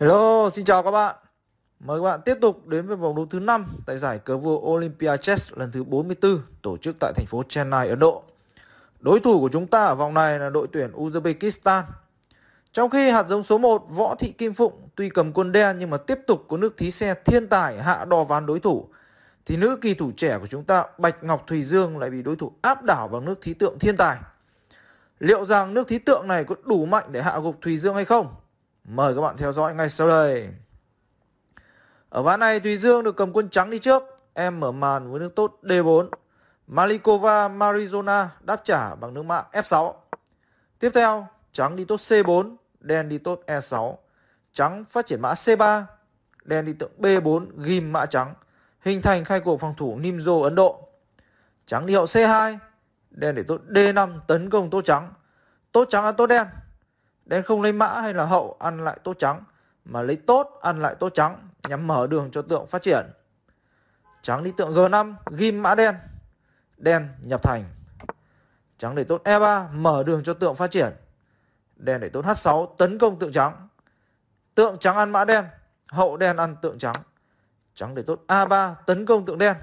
Hello, xin chào các bạn. Mời các bạn tiếp tục đến với vòng đấu thứ 5 tại giải cờ vua Olympia Chess lần thứ 44 tổ chức tại thành phố Chennai, Ấn Độ. Đối thủ của chúng ta ở vòng này là đội tuyển Uzbekistan. Trong khi hạt giống số 1 Võ Thị Kim Phụng tuy cầm quân đen nhưng mà tiếp tục có nước thí xe thiên tài hạ đo ván đối thủ thì nữ kỳ thủ trẻ của chúng ta Bạch Ngọc Thùy Dương lại bị đối thủ áp đảo bằng nước thí tượng thiên tài. Liệu rằng nước thí tượng này có đủ mạnh để hạ gục Thùy Dương hay không? Mời các bạn theo dõi ngay sau đây. Ở ván này Thùy Dương được cầm quân trắng đi trước. Em mở màn với nước tốt D4. Malikova Marizona đáp trả bằng nước mạng F6. Tiếp theo, trắng đi tốt C4, đen đi tốt E6. Trắng phát triển mã C3, đen đi tượng B4 ghim mã trắng, hình thành khai cuộc phòng thủ Nimzo Ấn Độ. Trắng đi hậu C2, đen để tốt D5 tấn công tốt trắng. Tốt trắng ăn tốt đen, Đen không lấy mã hay là hậu ăn lại tốt trắng, mà lấy tốt ăn lại tốt trắng nhằm mở đường cho tượng phát triển. Trắng đi tượng G5, ghim mã đen. Đen nhập thành. Trắng để tốt E3, mở đường cho tượng phát triển. Đen để tốt H6, tấn công tượng trắng. Tượng trắng ăn mã đen, hậu đen ăn tượng trắng. Trắng để tốt A3, tấn công tượng đen.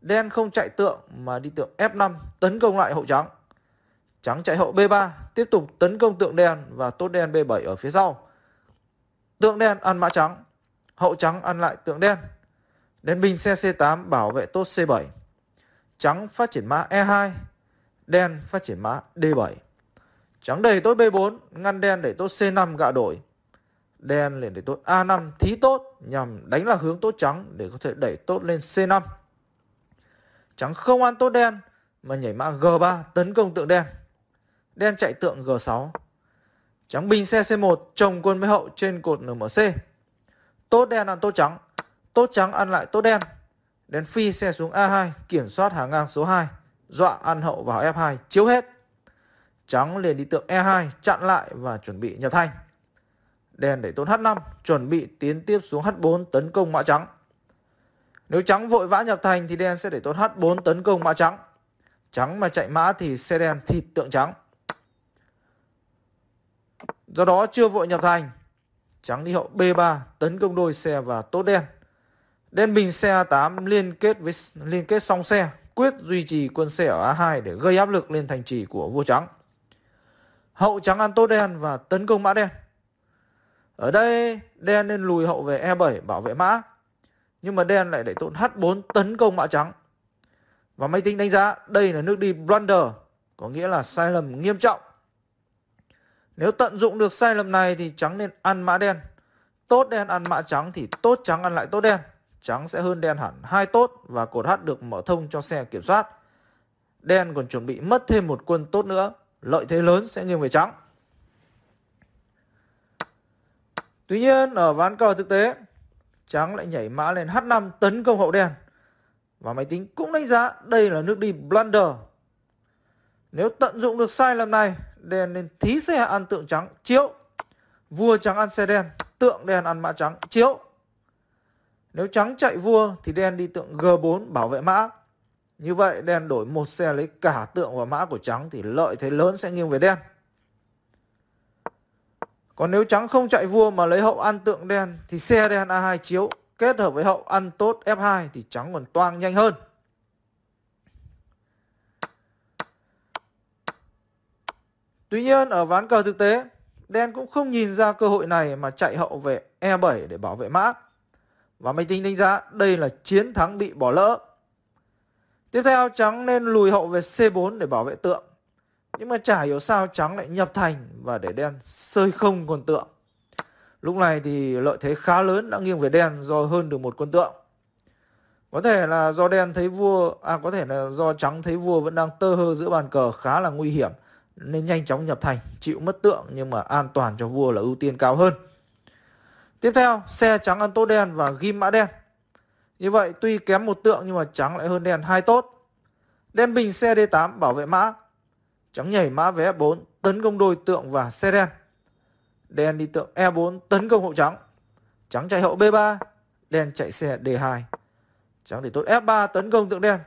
Đen không chạy tượng mà đi tượng F5, tấn công lại hậu trắng. Trắng chạy hậu B3, tiếp tục tấn công tượng đen và tốt đen B7 ở phía sau. Tượng đen ăn mã trắng, hậu trắng ăn lại tượng đen. đến binh xe C8 bảo vệ tốt C7. Trắng phát triển mã E2, đen phát triển mã D7. Trắng đẩy tốt B4, ngăn đen để tốt C5 gạ đổi. Đen liền để tốt A5 thí tốt nhằm đánh là hướng tốt trắng để có thể đẩy tốt lên C5. Trắng không ăn tốt đen mà nhảy mã G3 tấn công tượng đen đen chạy tượng G6. Trắng binh xe C1 chồng quân với hậu trên cột NMC. Tốt đen ăn tốt trắng, tốt trắng ăn lại tốt đen. Đen phi xe xuống A2 kiểm soát hàng ngang số 2, dọa ăn hậu vào F2 chiếu hết. Trắng liền đi tượng E2 chặn lại và chuẩn bị nhập thanh. Đen đẩy tốt H5 chuẩn bị tiến tiếp xuống H4 tấn công mã trắng. Nếu trắng vội vã nhập thành thì đen sẽ để tốt H4 tấn công mã trắng. Trắng mà chạy mã thì xe đen thịt tượng trắng. Do đó chưa vội nhập thành. Trắng đi hậu B3 tấn công đôi xe và tốt đen. Đen bình xe A8 liên kết với liên kết song xe, quyết duy trì quân xe ở A2 để gây áp lực lên thành trì của vua trắng. Hậu trắng ăn tốt đen và tấn công mã đen. Ở đây đen nên lùi hậu về E7 bảo vệ mã. Nhưng mà đen lại để tụn H4 tấn công mã trắng. Và máy tính đánh giá đây là nước đi blunder, có nghĩa là sai lầm nghiêm trọng nếu tận dụng được sai lầm này thì trắng nên ăn mã đen. Tốt đen ăn mã trắng thì tốt trắng ăn lại tốt đen. Trắng sẽ hơn đen hẳn hai tốt và cột H được mở thông cho xe kiểm soát. Đen còn chuẩn bị mất thêm một quân tốt nữa. Lợi thế lớn sẽ nghiêng về trắng. Tuy nhiên ở ván cờ thực tế, trắng lại nhảy mã lên H5 tấn công hậu đen. Và máy tính cũng đánh giá đây là nước đi blunder. Nếu tận dụng được sai lầm này đen nên thí xe ăn tượng trắng chiếu vua trắng ăn xe đen tượng đen ăn mã trắng chiếu nếu trắng chạy vua thì đen đi tượng g4 bảo vệ mã như vậy đen đổi một xe lấy cả tượng và mã của trắng thì lợi thế lớn sẽ nghiêng về đen còn nếu trắng không chạy vua mà lấy hậu ăn tượng đen thì xe đen A2 chiếu kết hợp với hậu ăn tốt F2 thì trắng còn toang nhanh hơn. Tuy nhiên ở ván cờ thực tế, đen cũng không nhìn ra cơ hội này mà chạy hậu về E7 để bảo vệ mã. Và máy tính đánh giá đây là chiến thắng bị bỏ lỡ. Tiếp theo trắng nên lùi hậu về C4 để bảo vệ tượng. Nhưng mà chả hiểu sao trắng lại nhập thành và để đen sơi không còn tượng. Lúc này thì lợi thế khá lớn đã nghiêng về đen do hơn được một con tượng. Có thể là do đen thấy vua, à có thể là do trắng thấy vua vẫn đang tơ hơ giữa bàn cờ khá là nguy hiểm nên nhanh chóng nhập thành, chịu mất tượng nhưng mà an toàn cho vua là ưu tiên cao hơn. Tiếp theo, xe trắng ăn tốt đen và ghim mã đen. Như vậy tuy kém một tượng nhưng mà trắng lại hơn đen hai tốt. Đen bình xe D8 bảo vệ mã. Trắng nhảy mã về F4 e tấn công đôi tượng và xe đen. Đen đi tượng E4 tấn công hậu trắng. Trắng chạy hậu B3, đen chạy xe D2. Trắng để tốt F3 tấn công tượng đen.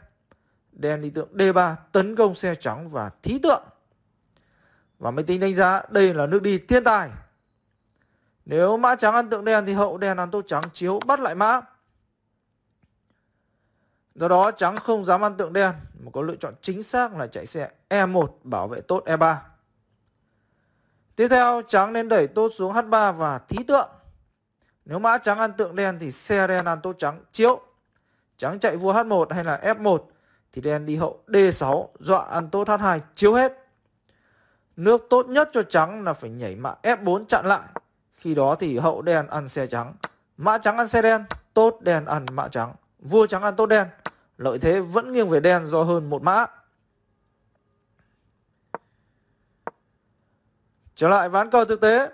Đen đi tượng D3 tấn công xe trắng và thí tượng. Và máy tính đánh giá đây là nước đi thiên tài. Nếu mã trắng ăn tượng đen thì hậu đen ăn tô trắng chiếu bắt lại mã. Do đó trắng không dám ăn tượng đen mà có lựa chọn chính xác là chạy xe E1 bảo vệ tốt E3. Tiếp theo trắng nên đẩy tốt xuống H3 và thí tượng. Nếu mã trắng ăn tượng đen thì xe đen ăn tốt trắng chiếu. Trắng chạy vua H1 hay là F1 thì đen đi hậu D6 dọa ăn tốt H2 chiếu hết. Nước tốt nhất cho trắng là phải nhảy mã F4 chặn lại. Khi đó thì hậu đen ăn xe trắng. Mã trắng ăn xe đen, tốt đen ăn mã trắng. Vua trắng ăn tốt đen. Lợi thế vẫn nghiêng về đen do hơn một mã. Trở lại ván cờ thực tế,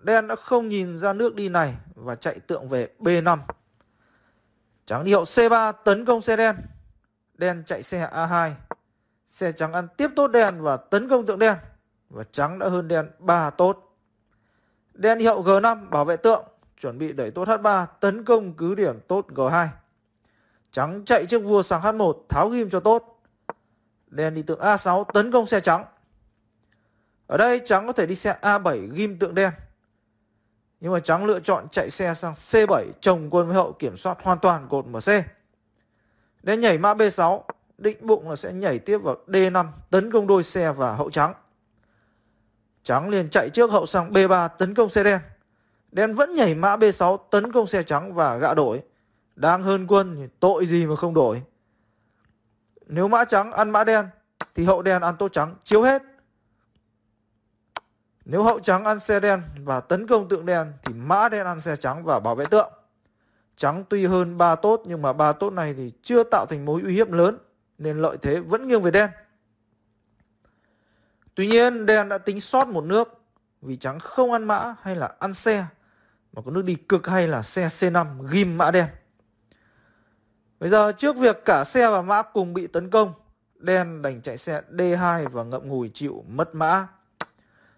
đen đã không nhìn ra nước đi này và chạy tượng về B5. Trắng đi hậu C3 tấn công xe đen. Đen chạy xe A2. Xe trắng ăn tiếp tốt đen và tấn công tượng đen và trắng đã hơn đen 3 tốt. Đen hiệu G5 bảo vệ tượng, chuẩn bị đẩy tốt H3 tấn công cứ điểm tốt G2. Trắng chạy chiếc vua sang H1 tháo ghim cho tốt. Đen đi tượng A6 tấn công xe trắng. Ở đây trắng có thể đi xe A7 ghim tượng đen. Nhưng mà trắng lựa chọn chạy xe sang C7 chồng quân với hậu kiểm soát hoàn toàn cột MC. Đen nhảy mã B6 định bụng là sẽ nhảy tiếp vào D5 tấn công đôi xe và hậu trắng. Trắng liền chạy trước hậu sang B3 tấn công xe đen. Đen vẫn nhảy mã B6 tấn công xe trắng và gạ đổi. Đang hơn quân thì tội gì mà không đổi. Nếu mã trắng ăn mã đen thì hậu đen ăn tô trắng chiếu hết. Nếu hậu trắng ăn xe đen và tấn công tượng đen thì mã đen ăn xe trắng và bảo vệ tượng. Trắng tuy hơn ba tốt nhưng mà ba tốt này thì chưa tạo thành mối uy hiếp lớn nên lợi thế vẫn nghiêng về đen. Tuy nhiên, Đen đã tính sót một nước vì trắng không ăn mã hay là ăn xe mà có nước đi cực hay là xe C5 ghim mã đen. Bây giờ trước việc cả xe và mã cùng bị tấn công, đen đành chạy xe D2 và ngậm ngùi chịu mất mã.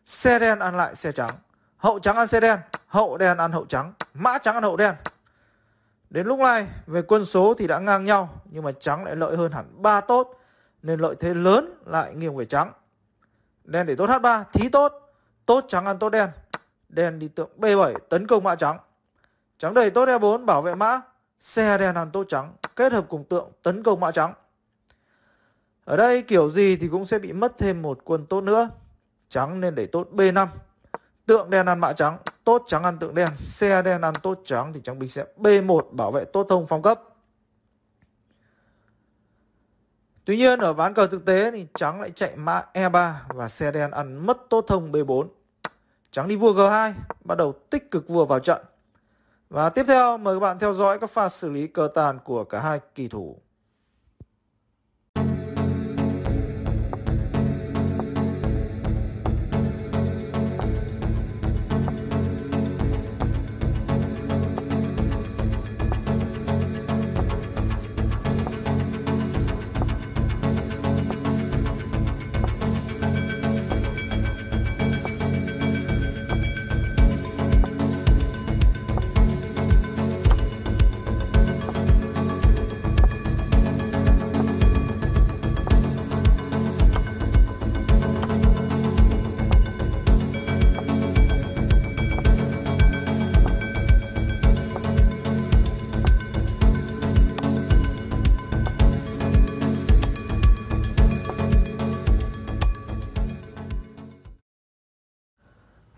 Xe đen ăn lại xe trắng, hậu trắng ăn xe đen, hậu đen ăn hậu trắng, mã trắng ăn hậu đen. Đến lúc này, về quân số thì đã ngang nhau, nhưng mà trắng lại lợi hơn hẳn 3 tốt, nên lợi thế lớn lại nghiêng về trắng. Đen để tốt H3 Thí tốt Tốt trắng ăn tốt đen Đen đi tượng B7 tấn công mã trắng Trắng đẩy tốt E4 bảo vệ mã Xe đen ăn tốt trắng Kết hợp cùng tượng tấn công mã trắng Ở đây kiểu gì thì cũng sẽ bị mất thêm một quân tốt nữa Trắng nên để tốt B5 Tượng đen ăn mã trắng Tốt trắng ăn tượng đen Xe đen ăn tốt trắng Thì trắng bình sẽ B1 bảo vệ tốt thông phong cấp Tuy nhiên ở ván cờ thực tế thì trắng lại chạy mã E3 và xe đen ăn mất tốt thông B4. Trắng đi vua G2, bắt đầu tích cực vua vào trận. Và tiếp theo mời các bạn theo dõi các pha xử lý cờ tàn của cả hai kỳ thủ.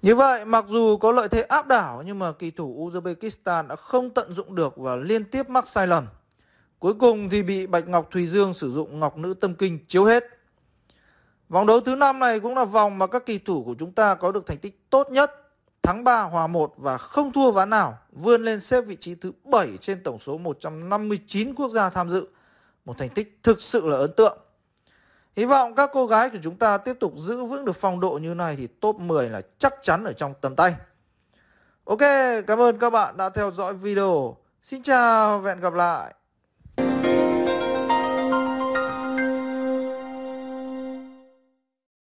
Như vậy, mặc dù có lợi thế áp đảo nhưng mà kỳ thủ Uzbekistan đã không tận dụng được và liên tiếp mắc sai lầm. Cuối cùng thì bị Bạch Ngọc Thùy Dương sử dụng Ngọc Nữ Tâm Kinh chiếu hết. Vòng đấu thứ năm này cũng là vòng mà các kỳ thủ của chúng ta có được thành tích tốt nhất, thắng 3 hòa 1 và không thua ván nào, vươn lên xếp vị trí thứ 7 trên tổng số 159 quốc gia tham dự. Một thành tích thực sự là ấn tượng. Hy vọng các cô gái của chúng ta tiếp tục giữ vững được phong độ như này thì top 10 là chắc chắn ở trong tầm tay. Ok, cảm ơn các bạn đã theo dõi video. Xin chào và hẹn gặp lại.